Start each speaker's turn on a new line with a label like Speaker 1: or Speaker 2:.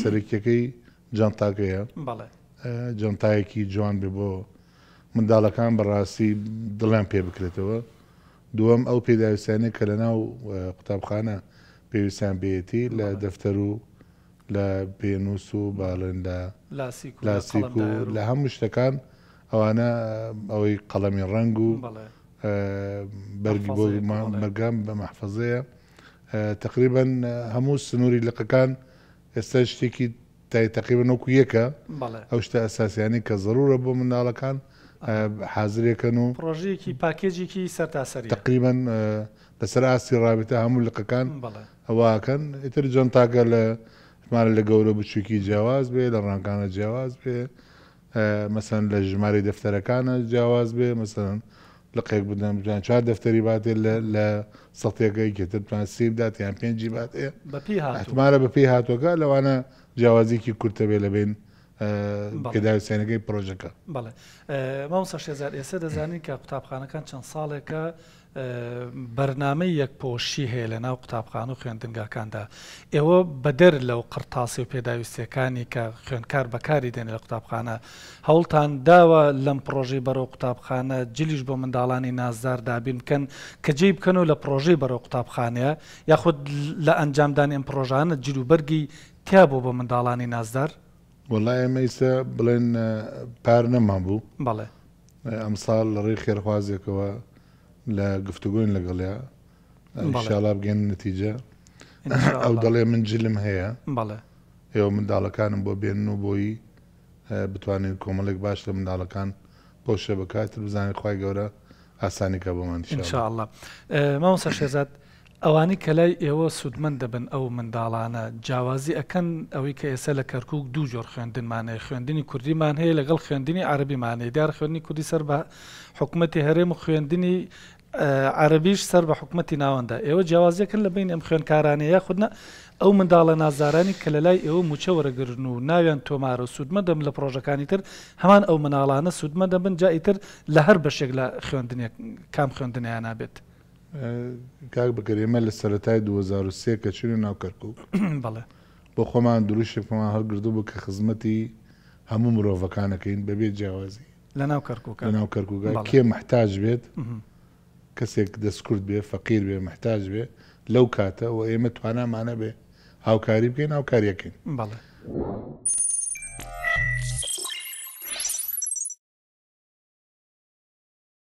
Speaker 1: سەرکیەکەی جانتاکەیە جانتایەکی جوان بێ بۆ منداڵەکان بەڕاستی دڵیان پێ بکرێتەوە دووەم ئەو پێداویستانی کە لە ناو قوتابخانە پێویستان بێتی لە دەفتەر و لە پێنووس و باڵن لە
Speaker 2: لاسیک و لە
Speaker 1: هەموو شتەکان ئەوانە ئەوەی قەڵەمی ڕنگ و بەرگی بۆ بەرگام بە مەحفەزەیە تقریبان هەموو سنووری لەقەکان ئێستا شتێکی تایتەقیبنەوەکو یەکە ئەو شتە ئەساسیانی کە ضرورە بۆ منداڵەکان حازرێکن و ڕۆژەیەکی پاکێجێکی سەرتاسەر تقریبان لەسەر ئاستی ڕابتە هەموو لقەکان ئەوکەن ئیتر جۆن تاگە لەمانە لە گەورە بچووکی جیاواز بێ لە ڕانکانە جیاواز بێ مەسەن لە ژماری دەفتەرەکانە جیاواز بێ مەسەن لە قێک بدەم بجان چوار دەفتەری باتێ لە سەڵتێکەکەی کتترتوان سیبدات یان پێنجی باتێ
Speaker 2: بەپی هاتمارە
Speaker 1: بەپی هاتۆگە لەوانە جیاوازیکی کورتە بێ لە بین پێداویسێنەکەی پرۆژەکە
Speaker 2: بەڵێ مامسە شێزار ئێستا دەزانین کە قوتابخانەکان چەند ساڵێکە بەرنامەی یەکپۆشی هەیە لە ناو قوتابخان و خوێندنگاکاندا ئێوە بەدەر لەو قرتاسی و پێداویستەکانی کە خوێندکار بەکاری دێن لە قوتابخانە هەوڵتان داوە لەم پرۆژی بەرەو قوتابخانە جلیش بۆ منداڵانی نازدار دابین بکەن کە جێی بکەن و لە پرۆژەی بەرەو قوتابخانەیە یاخود لە ئەنجامدان ئەم پرۆژانە جلوبەرگی تیا بۆ بە منداڵانی نازدار
Speaker 1: وڵای ئەمەیسە بڵێن پار نەمان بوو بەڵێ ئەمساڵ لە ڕێی خێرخوازێکەوە لە گفتوگوین لەگەڵیا شاڵا بگەن نتیجە ئەو دەڵێ من جلم هەیە بەڵێ ئێوە منداڵەکانم بۆ بێن و بۆی بتوانین کۆمەڵێک باش لە منداڵەکان بۆ شە بکات بزانین خی گەورە ئاسانیکە بۆمان
Speaker 2: انشاءله مامۆسا شێزاد ئەوانی کە لای ئێوە سوودمن دەبن ئەو منداڵانە جیاوازی ئەکەن ئەوەی کە ئێستا لە کەرکک دوو جۆر خوێندنمانەیە خوێندنی کوردیمان هەیە لەگەڵ خوێندنی عربیمانەیە دیار خوێندنی کوردی سەر بە حکوومەتتی هەرێم و خوێندنی عربیش سەر بە حکوومەتتی ناوەندا ئێوە جیاوازیەکەن لە بین ئەم خوێنکارانەیە یا خودنا ئەو منداڵە نازارانی کە لە لای ئێوە موچەوەرەگرن و ناویان تۆمارە سوودمە دەم لە پرۆژەکانی تر هەمان ئەو مناڵانە سوودمە دەبن جائیتر لە هەر بەشێک لە خوێندنێک کام خوێندنیان نابێت.
Speaker 1: کاک بکەێمە لە سەتای 2023 کەچین ناوکەرکوب بڵێ بۆ خۆمان دروشێکمان هەڵگردوو بوو کە خزمەتی هەموو مرۆڤەکانەکەین بەبێ جیاوازی
Speaker 2: لە ناو کەرکک ناو کەرکک کێ محتاج
Speaker 1: بێت کەسێک دەستکرد بێ فەقیر بێ محتاج بێ لەو کاتە و ئێمە توانامانە بێ هاوکاری بکەین هاوکاریەکەین بەڵێ.